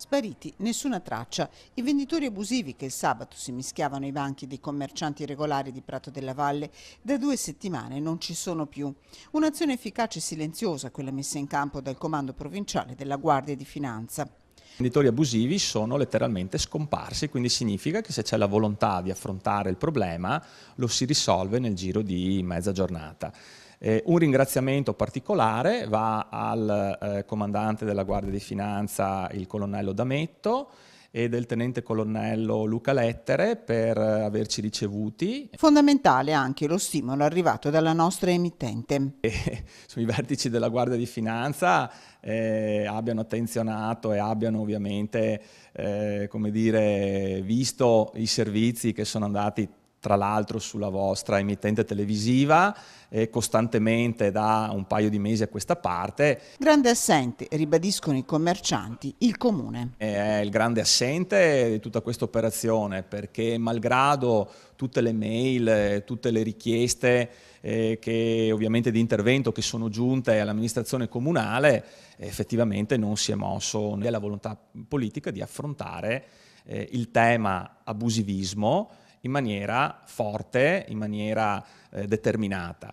Spariti, nessuna traccia. I venditori abusivi che il sabato si mischiavano ai banchi dei commercianti regolari di Prato della Valle da due settimane non ci sono più. Un'azione efficace e silenziosa, quella messa in campo dal Comando Provinciale della Guardia di Finanza. I venditori abusivi sono letteralmente scomparsi, quindi significa che se c'è la volontà di affrontare il problema lo si risolve nel giro di mezza giornata. Eh, un ringraziamento particolare va al eh, comandante della Guardia di Finanza, il colonnello D'Ametto, e del tenente colonnello Luca Lettere per eh, averci ricevuti. Fondamentale anche lo stimolo arrivato dalla nostra emittente. E, sui vertici della Guardia di Finanza eh, abbiano attenzionato e abbiano ovviamente eh, come dire, visto i servizi che sono andati tra l'altro sulla vostra emittente televisiva eh, costantemente da un paio di mesi a questa parte. Grande assente, ribadiscono i commercianti, il comune. È il grande assente di tutta questa operazione perché malgrado tutte le mail, tutte le richieste eh, che, ovviamente di intervento che sono giunte all'amministrazione comunale, effettivamente non si è mosso né la volontà politica di affrontare eh, il tema abusivismo in maniera forte, in maniera eh, determinata.